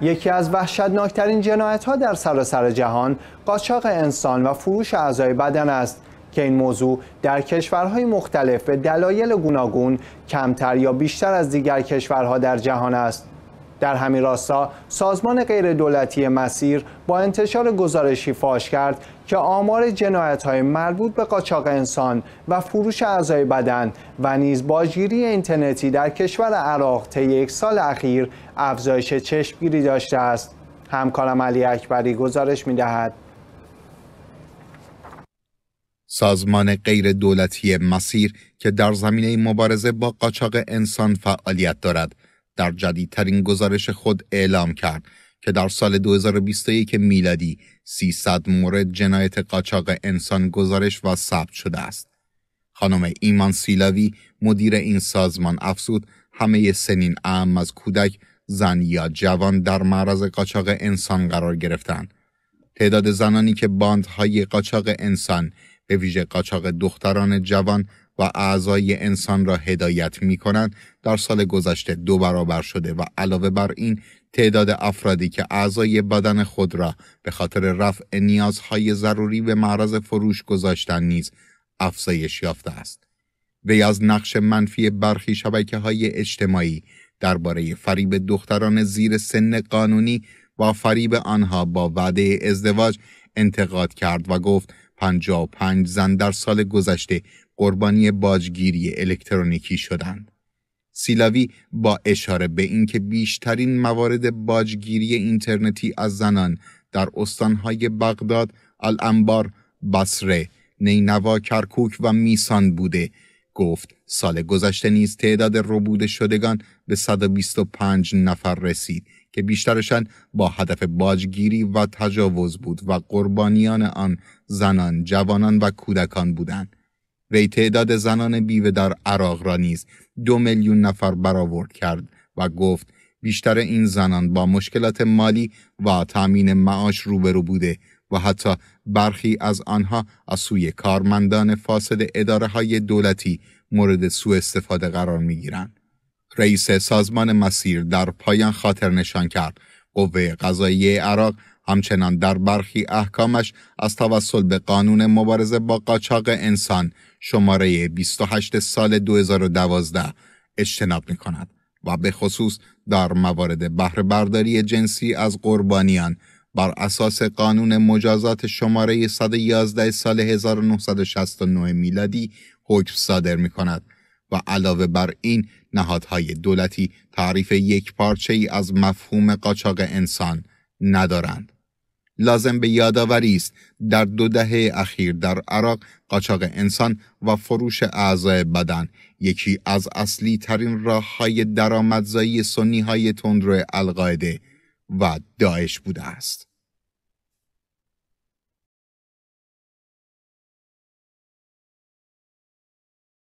یکی از وحشتناکترین جنایت ها در سراسر جهان قاچاق انسان و فروش اعضای بدن است که این موضوع در کشورهای مختلف به دلایل گوناگون کمتر یا بیشتر از دیگر کشورها در جهان است. در همین راستا سازمان غیردولتی مسیر با انتشار گزارشی فاش کرد که آمار جنایت های مربوط به قاچاق انسان و فروش اعضای بدن و نیز باجگیری اینترنتی در کشور عراق طی یک سال اخیر افزایش چشمگیری داشته است همکارم علی اکبری گزارش می دهد. سازمان غیر دولتی مسیر که در زمینه مبارزه با قاچاق انسان فعالیت دارد در جدیدترین گزارش خود اعلام کرد که در سال 2021 میلادی 300 مورد جنایت قاچاق انسان گزارش و ثبت شده است. خانم ایمان سیلاوی مدیر این سازمان افسود، همه سنین اعم از کودک زن یا جوان در معرض قاچاق انسان قرار گرفتند. تعداد زنانی که باندهای قاچاق انسان به ویژه قاچاق دختران جوان و اعضای انسان را هدایت می کنند در سال گذشته دو برابر شده و علاوه بر این تعداد افرادی که اعضای بدن خود را به خاطر رفع نیازهای ضروری به معرض فروش گذاشتن نیز افزایش یافته است. وی از نقش منفی برخی شبکه های اجتماعی درباره فریب دختران زیر سن قانونی و فریب آنها با وعده ازدواج انتقاد کرد و گفت 55 زن در سال گذشته قربانی باجگیری الکترونیکی شدند. سیلاوی با اشاره به اینکه بیشترین موارد باجگیری اینترنتی از زنان در استانهای بغداد، الانبار، بصره، نینوا، کرکوک و میسان بوده، گفت سال گذشته نیز تعداد ربوده شدگان به 125 نفر رسید که بیشترشان با هدف باجگیری و تجاوز بود و قربانیان آن زنان، جوانان و کودکان بودند. وی تعداد زنان بیوه در عراق را نیز دو میلیون نفر برآورد کرد و گفت بیشتر این زنان با مشکلات مالی و تامین معاش روبرو بوده و حتی برخی از آنها از سوی کارمندان فاسد اداره های دولتی مورد سوء استفاده قرار می گیرند. رئیس سازمان مسیر در پایان خاطر نشان کرد قوه قضایی عراق همچنان در برخی احکامش از توسل به قانون مبارزه با قاچاق انسان شماره 28 سال 2012 اجتناب می کند و به خصوص در موارد بهره برداری جنسی از قربانیان بر اساس قانون مجازات شماره 111 سال 1969 میلادی حکم صادر می کند. و علاوه بر این نهادهای دولتی تعریف یک پارچه ای از مفهوم قاچاق انسان ندارند. لازم به یادآوری است در دو دهه اخیر در عراق قاچاق انسان و فروش اعضای بدن یکی از اصلی ترین راه های درآمدزایی سنی های تندرو القاعده و داعش بوده است.